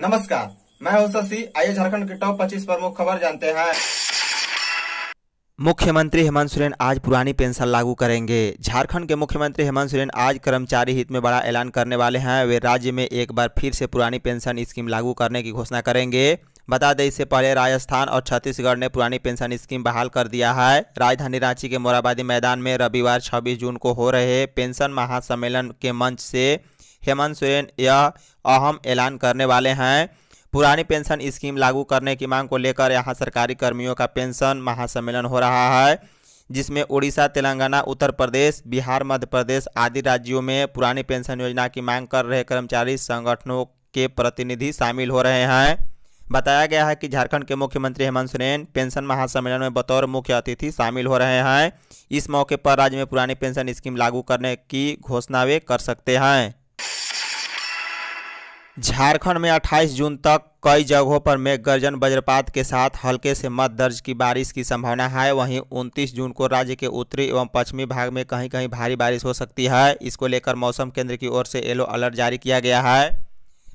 नमस्कार मैं हूं शशि आइए झारखंड के टॉप 25 प्रमुख खबर जानते हैं मुख्यमंत्री हेमंत सोरेन आज पुरानी पेंशन लागू करेंगे झारखंड के मुख्यमंत्री हेमंत सोरेन आज कर्मचारी हित में बड़ा ऐलान करने वाले हैं वे राज्य में एक बार फिर से पुरानी पेंशन स्कीम लागू करने की घोषणा करेंगे बता दें इससे पहले राजस्थान और छत्तीसगढ़ ने पुरानी पेंशन स्कीम बहाल कर दिया है राजधानी रांची के मोराबादी मैदान में रविवार छब्बीस जून को हो रहे पेंशन महासम्मेलन के मंच से हेमंत सोरेन यह अहम ऐलान करने वाले हैं पुरानी पेंशन स्कीम लागू करने की मांग को लेकर यहाँ सरकारी कर्मियों का पेंशन महासम्मेलन हो रहा है जिसमें उड़ीसा तेलंगाना उत्तर प्रदेश बिहार मध्य प्रदेश आदि राज्यों में पुरानी पेंशन योजना की मांग कर रहे कर्मचारी संगठनों के प्रतिनिधि शामिल हो रहे हैं बताया गया है कि झारखंड के मुख्यमंत्री हेमंत सोरेन पेंशन महासम्मेलन में बतौर मुख्य अतिथि शामिल हो रहे हैं इस मौके पर राज्य में पुरानी पेंशन स्कीम लागू करने की घोषणा वे कर सकते हैं झारखंड में 28 जून तक कई जगहों पर मेघ गर्जन वज्रपात के साथ हल्के से मध्य दर्ज की बारिश की संभावना है वहीं 29 जून को राज्य के उत्तरी एवं पश्चिमी भाग में कहीं कहीं भारी बारिश हो सकती है इसको लेकर मौसम केंद्र की ओर से येलो अलर्ट जारी किया गया है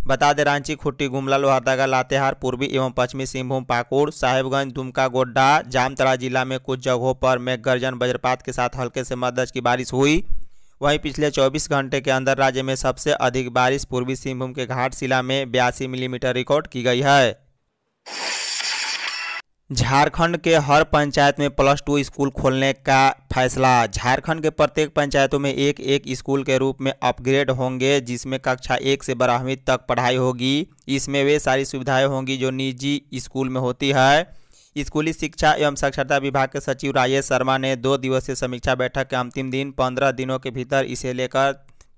बता दें रांची खुट्टी गुमला लोहरदगा लातेहार पूर्वी एवं पश्चिमी सिंहभूम पाकुड़ साहेबगंज दुमका गोड्डा जामतरा जिला में कुछ जगहों पर मेघ गर्जन वज्रपात के साथ हल्के से मध्य दर्ज की बारिश हुई वहीं पिछले 24 घंटे के अंदर राज्य में सबसे अधिक बारिश पूर्वी सिंहभूम के घाट शिला में बयासी मिलीमीटर रिकॉर्ड की गई है झारखंड के हर पंचायत में प्लस टू स्कूल खोलने का फैसला झारखंड के प्रत्येक पंचायतों में एक एक स्कूल के रूप में अपग्रेड होंगे जिसमें कक्षा एक से बारहवीं तक पढ़ाई होगी इसमें वे सारी सुविधाएं होंगी जो निजी स्कूल में होती है स्कूली शिक्षा एवं साक्षरता विभाग के सचिव राजेश शर्मा ने दो दिवसीय समीक्षा बैठक के अंतिम दिन पंद्रह दिनों के भीतर इसे लेकर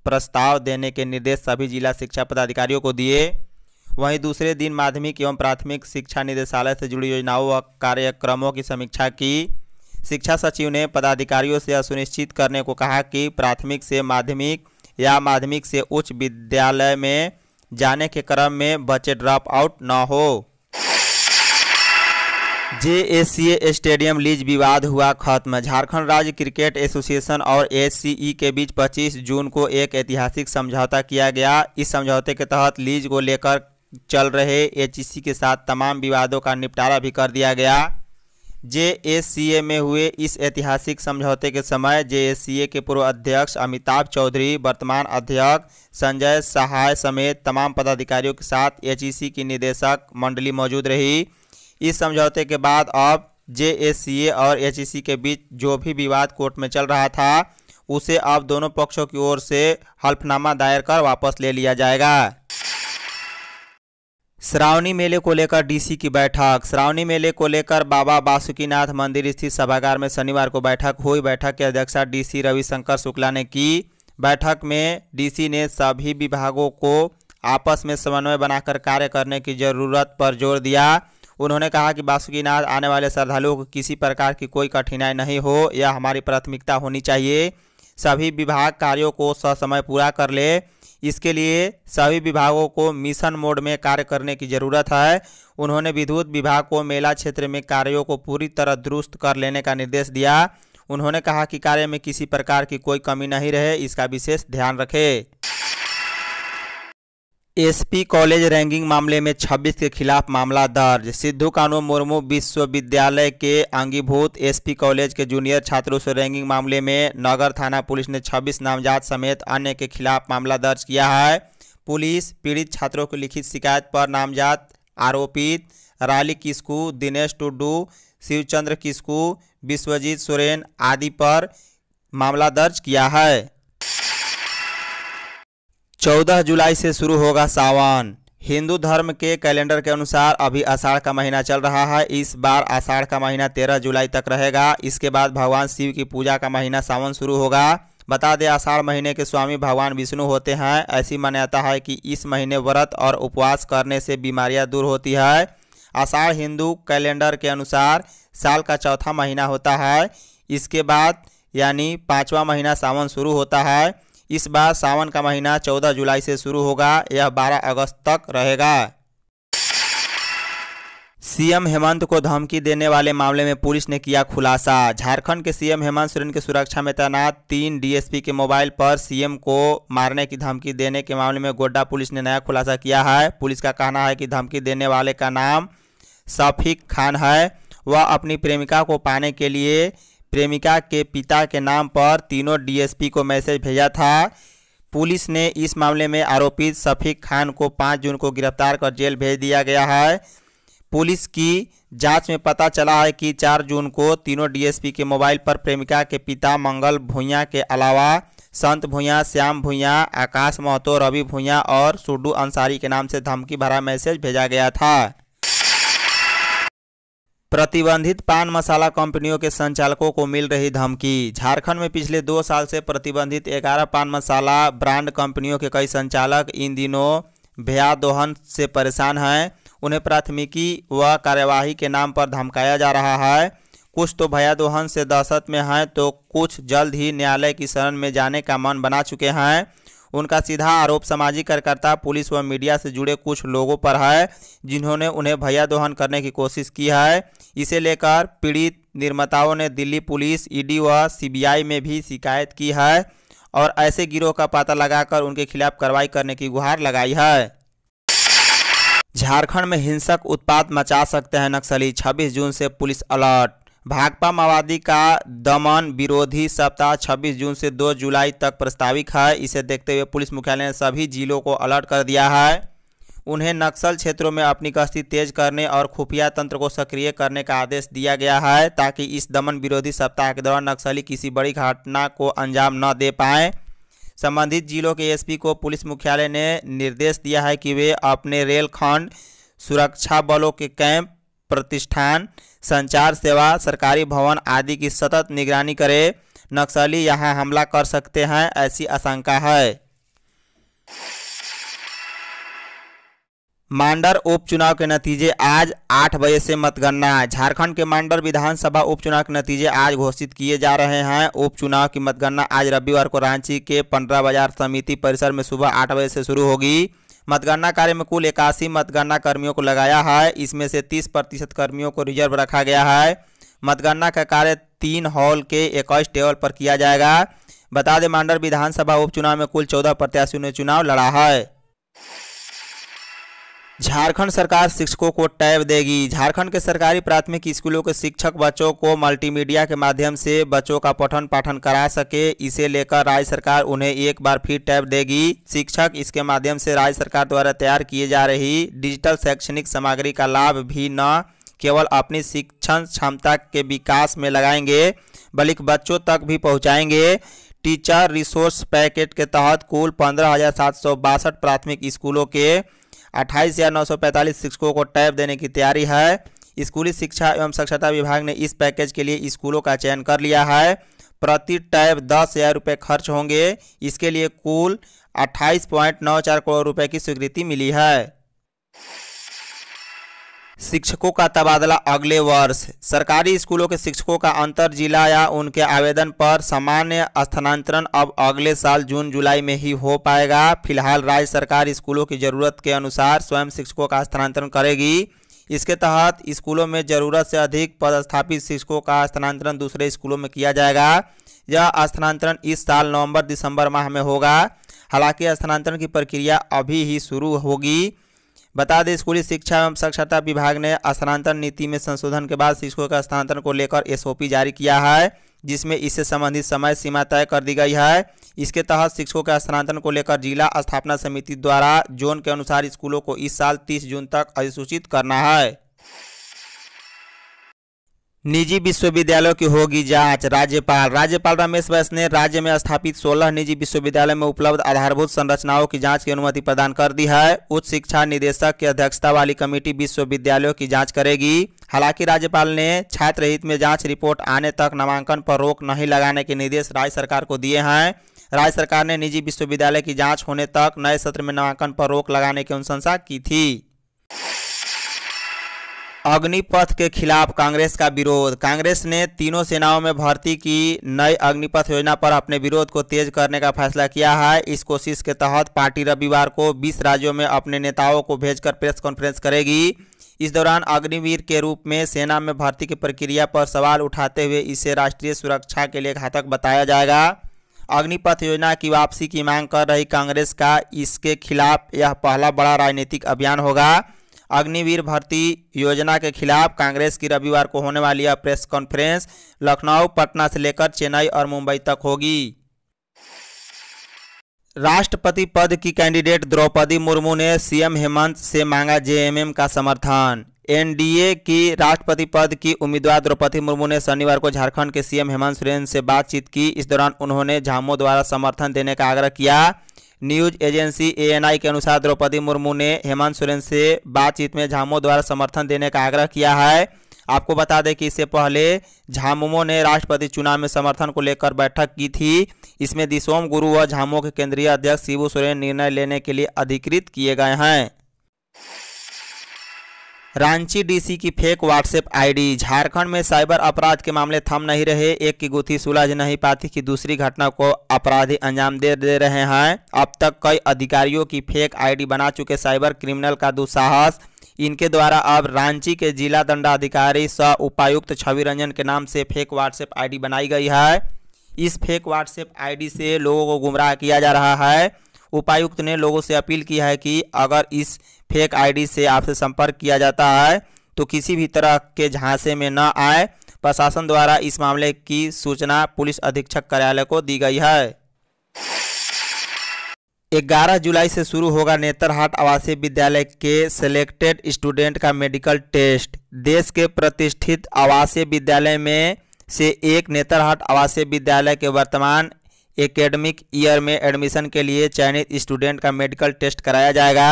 प्रस्ताव देने के निर्देश सभी जिला शिक्षा पदाधिकारियों को दिए वहीं दूसरे दिन माध्यमिक एवं प्राथमिक शिक्षा निदेशालय से जुड़ी योजनाओं व कार्यक्रमों की समीक्षा की शिक्षा सचिव ने पदाधिकारियों से सुनिश्चित करने को कहा कि प्राथमिक से माध्यमिक या माध्यमिक से उच्च विद्यालय में जाने के क्रम में बच्चे ड्रॉप आउट न हो जे स्टेडियम लीज विवाद हुआ खत्म झारखंड राज्य क्रिकेट एसोसिएशन और एस के बीच 25 जून को एक ऐतिहासिक समझौता किया गया इस समझौते के तहत लीज को लेकर चल रहे एच के साथ तमाम विवादों का निपटारा भी कर दिया गया जे में हुए इस ऐतिहासिक समझौते के समय जे के पूर्व अध्यक्ष अमिताभ चौधरी वर्तमान अध्यक्ष संजय सहाय समेत तमाम पदाधिकारियों के साथ एच की निदेशक मंडली मौजूद रही इस समझौते के बाद अब जे और एच के बीच जो भी विवाद कोर्ट में चल रहा था उसे अब दोनों पक्षों की ओर से हल्फनामा दायर कर वापस ले लिया जाएगा श्रावणी मेले को लेकर डीसी की बैठक श्रावणी मेले को लेकर बाबा बासुकीनाथ मंदिर स्थित सभागार में शनिवार को बैठक हुई बैठक की अध्यक्षता डीसी रविशंकर शुक्ला ने की बैठक में डीसी ने सभी विभागों को आपस में समन्वय बनाकर कार्य करने की जरूरत पर जोर दिया उन्होंने कहा कि बासुकीनाथ आने वाले श्रद्धालुओं को किसी प्रकार की कोई कठिनाई नहीं हो यह हमारी प्राथमिकता होनी चाहिए सभी विभाग कार्यों को ससमय पूरा कर ले इसके लिए सभी विभागों को मिशन मोड में कार्य करने की ज़रूरत है उन्होंने विद्युत विभाग को मेला क्षेत्र में कार्यों को पूरी तरह दुरुस्त कर लेने का निर्देश दिया उन्होंने कहा कि कार्य में किसी प्रकार की कोई कमी नहीं रहे इसका विशेष ध्यान रखें एसपी कॉलेज रैंकिंग मामले में 26 के खिलाफ मामला दर्ज सिद्धू कानू मुर्मू विश्वविद्यालय के अंगीभूत एसपी कॉलेज के जूनियर छात्रों से रैंकिंग मामले में नगर थाना पुलिस ने 26 नामजात समेत अन्य के खिलाफ मामला दर्ज किया है पुलिस पीड़ित छात्रों की लिखित शिकायत पर नामजात आरोपित राली किस्कू दिनेश टुड्डू शिवचंद्र किस्कू विश्वजीत सोरेन आदि पर मामला दर्ज किया है चौदह जुलाई से शुरू होगा सावन हिंदू धर्म के कैलेंडर के अनुसार अभी आषाढ़ का महीना चल रहा है इस बार आषाढ़ का महीना तेरह जुलाई तक रहेगा इसके बाद भगवान शिव की पूजा का महीना सावन शुरू होगा बता दें आषाढ़ महीने के स्वामी भगवान विष्णु होते हैं ऐसी मान्यता है कि इस महीने व्रत और उपवास करने से बीमारियां दूर होती है आषाढ़ हिंदू कैलेंडर के अनुसार साल का चौथा महीना होता है इसके बाद यानी पाँचवा महीना सावन शुरू होता है इस बार सावन का महीना 14 जुलाई से शुरू होगा यह 12 अगस्त तक रहेगा सीएम हेमंत को धमकी देने वाले मामले में पुलिस ने किया खुलासा झारखंड के सीएम हेमंत सोरेन की सुरक्षा में तैनात तीन डीएसपी के मोबाइल पर सीएम को मारने की धमकी देने के मामले में गोड्डा पुलिस ने नया खुलासा किया है पुलिस का कहना है कि धमकी देने वाले का नाम शफीक खान है वह अपनी प्रेमिका को पाने के लिए प्रेमिका के पिता के नाम पर तीनों डीएसपी को मैसेज भेजा था पुलिस ने इस मामले में आरोपित शफीक खान को 5 जून को गिरफ्तार कर जेल भेज दिया गया है पुलिस की जांच में पता चला है कि 4 जून को तीनों डीएसपी के मोबाइल पर प्रेमिका के पिता मंगल भूया के अलावा संत भूया श्याम भूया आकाश महतो रवि भूया और सुडू अंसारी के नाम से धमकी भरा मैसेज भेजा गया था प्रतिबंधित पान मसाला कंपनियों के संचालकों को मिल रही धमकी झारखंड में पिछले दो साल से प्रतिबंधित ग्यारह पान मसाला ब्रांड कंपनियों के कई संचालक इन दिनों भयादोहन से परेशान हैं उन्हें प्राथमिकी व कार्यवाही के नाम पर धमकाया जा रहा है कुछ तो भयादोहन से दहशत में हैं तो कुछ जल्द ही न्यायालय की शरण में जाने का मन बना चुके हैं उनका सीधा आरोप सामाजिक कार्यकर्ता पुलिस व मीडिया से जुड़े कुछ लोगों पर है जिन्होंने उन्हें भैया दोहन करने की कोशिश की है इसे लेकर पीड़ित निर्माताओं ने दिल्ली पुलिस ईडी व सीबीआई में भी शिकायत की है और ऐसे गिरोह का पता लगाकर उनके खिलाफ कार्रवाई करने की गुहार लगाई है झारखंड में हिंसक उत्पात मचा सकते हैं नक्सली 26 जून से पुलिस अलर्ट भाकपा माओवादी का दमन विरोधी सप्ताह 26 जून से 2 जुलाई तक प्रस्तावित है इसे देखते हुए पुलिस मुख्यालय ने सभी जिलों को अलर्ट कर दिया है उन्हें नक्सल क्षेत्रों में अपनी गश्ती तेज करने और खुफिया तंत्र को सक्रिय करने का आदेश दिया गया है ताकि इस दमन विरोधी सप्ताह के दौरान नक्सली किसी बड़ी घटना को अंजाम न दे पाएँ संबंधित जिलों के एसपी को पुलिस मुख्यालय ने निर्देश दिया है कि वे अपने रेलखंड सुरक्षा बलों के कैंप प्रतिष्ठान संचार सेवा सरकारी भवन आदि की सतत निगरानी करे नक्सली यहाँ हमला कर सकते हैं ऐसी आशंका है मांडर उपचुनाव के नतीजे आज आठ बजे से मतगणना झारखंड के मांडर विधानसभा उपचुनाव के नतीजे आज घोषित किए जा रहे हैं उपचुनाव की मतगणना आज रविवार को रांची के पंद्रह बाजार समिति परिसर में सुबह आठ बजे से शुरू होगी मतगणना कार्य में कुल इक्यासी मतगणना कर्मियों को लगाया है इसमें से तीस प्रतिशत कर्मियों को रिजर्व रखा गया है मतगणना का कार्य तीन हॉल के इक्कीस टेबल पर किया जाएगा बता दें मांडर विधानसभा उपचुनाव में कुल चौदह प्रत्याशियों ने चुनाव लड़ा है झारखंड सरकार शिक्षकों को टैब देगी झारखंड के सरकारी प्राथमिक स्कूलों के शिक्षक बच्चों को मल्टीमीडिया के माध्यम से बच्चों का पठन पाठन करा सके इसे लेकर राज्य सरकार उन्हें एक बार फिर टैब देगी शिक्षक इसके माध्यम से राज्य सरकार द्वारा तैयार किए जा रही डिजिटल शैक्षणिक सामग्री का लाभ भी न केवल अपनी शिक्षण क्षमता के विकास में लगाएंगे बल्कि बच्चों तक भी पहुँचाएंगे टीचर रिसोर्स पैकेट के तहत कुल पंद्रह प्राथमिक स्कूलों के अट्ठाईस या नौ सौ पैंतालीस शिक्षकों को टैब देने की तैयारी है स्कूली शिक्षा एवं साक्षरता विभाग ने इस पैकेज के लिए स्कूलों का चयन कर लिया है प्रति टैब दस हज़ार रुपये खर्च होंगे इसके लिए कुल अट्ठाईस पॉइंट नौ चार करोड़ रुपये की स्वीकृति मिली है शिक्षकों का तबादला अगले वर्ष सरकारी स्कूलों के शिक्षकों का अंतर जिला या उनके आवेदन पर सामान्य स्थानांतरण अब अगले साल जून जुलाई में ही हो पाएगा फिलहाल राज्य सरकार स्कूलों की जरूरत के अनुसार स्वयं शिक्षकों का स्थानांतरण करेगी इसके तहत स्कूलों में जरूरत से अधिक पदस्थापित शिक्षकों का स्थानांतरण दूसरे स्कूलों में किया जाएगा यह स्थानांतरण इस साल नवंबर दिसंबर माह में होगा हालांकि स्थानांतरण की प्रक्रिया अभी ही शुरू होगी बता दें स्कूली शिक्षा एवं साक्षरता विभाग ने स्थानांतरण नीति में संशोधन के बाद शिक्षकों का स्थानांतरण को लेकर एसओपी जारी किया है जिसमें इससे संबंधित समय सीमा तय कर दी गई है इसके तहत शिक्षकों के स्थानांतरण को लेकर जिला स्थापना समिति द्वारा जोन के अनुसार स्कूलों को इस साल 30 जून तक अधिसूचित करना है निजी विश्वविद्यालयों की होगी जांच राज्यपाल राज्यपाल रमेश बैस ने राज्य में स्थापित 16 निजी विश्वविद्यालय में उपलब्ध आधारभूत संरचनाओं की जांच की अनुमति प्रदान कर दी है उच्च शिक्षा निदेशक की अध्यक्षता वाली कमेटी विश्वविद्यालयों की जांच करेगी हालांकि राज्यपाल ने छात्र हित में जाँच रिपोर्ट आने तक नामांकन पर रोक नहीं लगाने के निर्देश राज्य सरकार को दिए हैं राज्य सरकार ने निजी विश्वविद्यालय की जाँच होने तक नए सत्र में नामांकन पर रोक लगाने की अनुशंसा की थी अग्निपथ के खिलाफ कांग्रेस का विरोध कांग्रेस ने तीनों सेनाओं में भर्ती की नई अग्निपथ योजना पर अपने विरोध को तेज करने का फैसला किया है इस कोशिश के तहत पार्टी रविवार को 20 राज्यों में अपने नेताओं को भेजकर प्रेस कॉन्फ्रेंस करेगी इस दौरान अग्निवीर के रूप में सेना में भर्ती की प्रक्रिया पर सवाल उठाते हुए इसे राष्ट्रीय सुरक्षा के लिए घातक बताया जाएगा अग्निपथ योजना की वापसी की मांग कर रही कांग्रेस का इसके खिलाफ यह पहला बड़ा राजनीतिक अभियान होगा अग्निवीर भर्ती योजना के खिलाफ कांग्रेस की रविवार को होने वाली यह प्रेस कॉन्फ्रेंस लखनऊ पटना से लेकर चेन्नई और मुंबई तक होगी राष्ट्रपति पद की कैंडिडेट द्रौपदी मुर्मू ने सीएम हेमंत से मांगा जेएमएम का समर्थन एनडीए की राष्ट्रपति पद की उम्मीदवार द्रौपदी मुर्मू ने शनिवार को झारखंड के सीएम हेमंत सोरेन से बातचीत की इस दौरान उन्होंने झामो द्वारा समर्थन देने का आग्रह किया न्यूज एजेंसी एएनआई के अनुसार द्रौपदी मुर्मू ने हेमंत सोरेन से बातचीत में झामुमो द्वारा समर्थन देने का आग्रह किया है आपको बता दें कि इससे पहले झामुमो ने राष्ट्रपति चुनाव में समर्थन को लेकर बैठक की थी इसमें दिसोम गुरु व झामुमो के केंद्रीय अध्यक्ष शिबू सोरेन निर्णय लेने के लिए अधिकृत किए गए हैं रांची डीसी की फेक व्हाट्सएप आईडी झारखंड में साइबर अपराध के मामले थम नहीं रहे एक की गुथी सुलझ नहीं पाती कि दूसरी घटना को अपराधी अंजाम दे दे रहे हैं अब तक कई अधिकारियों की फेक आईडी बना चुके साइबर क्रिमिनल का दुस्साहस इनके द्वारा अब रांची के जिला दंडाधिकारी स उपायुक्त छवि रंजन के नाम से फेक व्हाट्सएप आई बनाई गई है इस फेक व्हाट्सएप आई से लोगों को गुमराह किया जा रहा है उपायुक्त ने लोगों से अपील की है कि अगर इस फेक आईडी से आपसे संपर्क किया जाता है तो किसी भी तरह के झांसे में न आए प्रशासन द्वारा इस मामले की सूचना पुलिस अधीक्षक कार्यालय को दी गई है 11 जुलाई से शुरू होगा नेतरहाट आवासीय विद्यालय के सिलेक्टेड स्टूडेंट का मेडिकल टेस्ट देश के प्रतिष्ठित आवासीय विद्यालय में से एक नेतरहाट आवासीय विद्यालय के वर्तमान एकेडमिक ईयर में एडमिशन के लिए चयनित स्टूडेंट का मेडिकल टेस्ट कराया जाएगा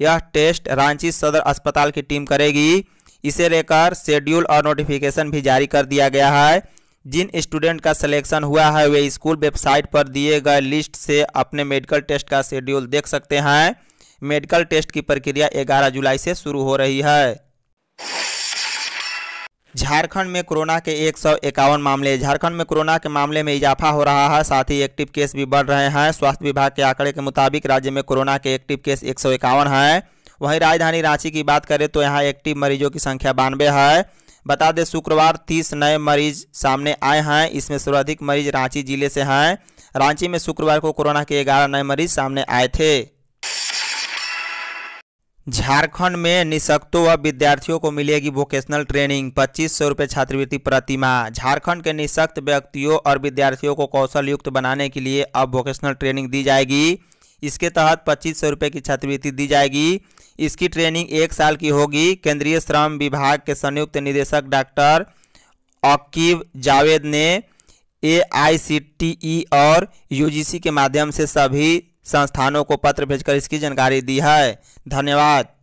यह टेस्ट रांची सदर अस्पताल की टीम करेगी इसे लेकर शेड्यूल और नोटिफिकेशन भी जारी कर दिया गया है जिन स्टूडेंट का सिलेक्शन हुआ है वे स्कूल वेबसाइट पर दिए गए लिस्ट से अपने मेडिकल टेस्ट का शेड्यूल देख सकते हैं मेडिकल टेस्ट की प्रक्रिया 11 जुलाई से शुरू हो रही है झारखंड में कोरोना के एक सौ इक्यावन मामले झारखंड में कोरोना के मामले में इजाफा हो रहा है साथ ही एक्टिव केस भी बढ़ रहे हैं स्वास्थ्य विभाग के आंकड़े के मुताबिक राज्य में कोरोना के एक्टिव केस एक सौ इक्यावन हैं वहीं राजधानी रांची की बात करें तो यहाँ एक्टिव मरीजों की संख्या बानवे है बता दें शुक्रवार तीस नए मरीज सामने आए हैं इसमें सर्वाधिक मरीज रांची जिले से हैं रांची में शुक्रवार को कोरोना के ग्यारह नए मरीज सामने आए थे झारखंड में निशक्तों व विद्यार्थियों को मिलेगी वोकेशनल ट्रेनिंग पच्चीस सौ रुपये छात्रवृत्ति प्रतिमा झारखंड के निशक्त व्यक्तियों और विद्यार्थियों को कौशल युक्त बनाने के लिए अब वोकेशनल ट्रेनिंग दी जाएगी इसके तहत पच्चीस सौ रुपये की छात्रवृत्ति दी जाएगी इसकी ट्रेनिंग एक साल की होगी केंद्रीय श्रम विभाग के संयुक्त निदेशक डॉक्टर अकीब जावेद ने ए e और यू के माध्यम से सभी संस्थानों को पत्र भेजकर इसकी जानकारी दी है धन्यवाद